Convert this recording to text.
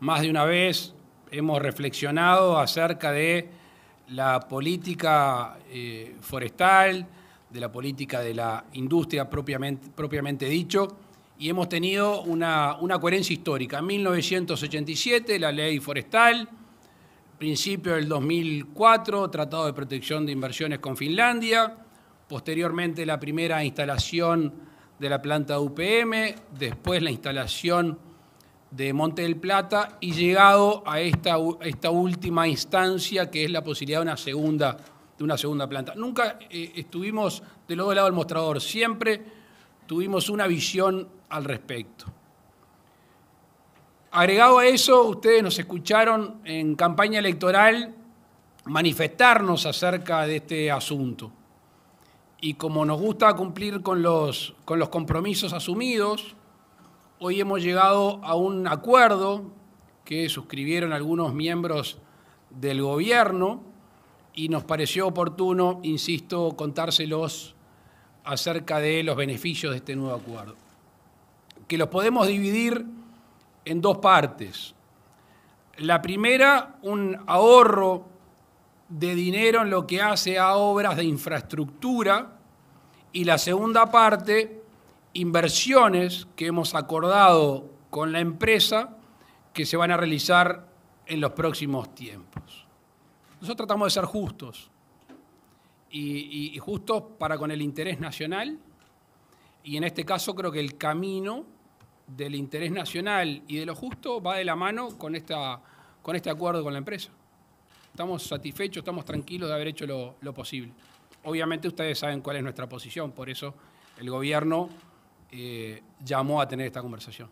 más de una vez hemos reflexionado acerca de la política eh, forestal, de la política de la industria propiamente, dicho, y hemos tenido una, una, coherencia histórica. En 1987, la ley forestal, principio del 2004, Tratado de Protección de Inversiones con Finlandia, posteriormente la primera instalación de la planta UPM, después la instalación de Monte del Plata y llegado a esta, esta última instancia que es la posibilidad de una segunda, de una segunda planta. Nunca eh, estuvimos de otro lado del mostrador, siempre tuvimos una visión al respecto. Agregado a eso, ustedes nos escucharon en campaña electoral manifestarnos acerca de este asunto. Y como nos gusta cumplir con los, con los compromisos asumidos, Hoy hemos llegado a un acuerdo que suscribieron algunos miembros del gobierno y nos pareció oportuno, insisto, contárselos acerca de los beneficios de este nuevo acuerdo, que los podemos dividir en dos partes. La primera, un ahorro de dinero en lo que hace a obras de infraestructura y la segunda parte, inversiones que hemos acordado con la empresa que se van a realizar en los próximos tiempos. Nosotros tratamos de ser justos y, justos para con el interés nacional y en este caso creo que el camino del interés nacional y de lo justo va de la mano con, esta, con este acuerdo con la empresa. Estamos satisfechos, estamos tranquilos de haber hecho lo, lo posible. Obviamente ustedes saben cuál es nuestra posición, por eso el gobierno eh, llamó a tener esta conversación.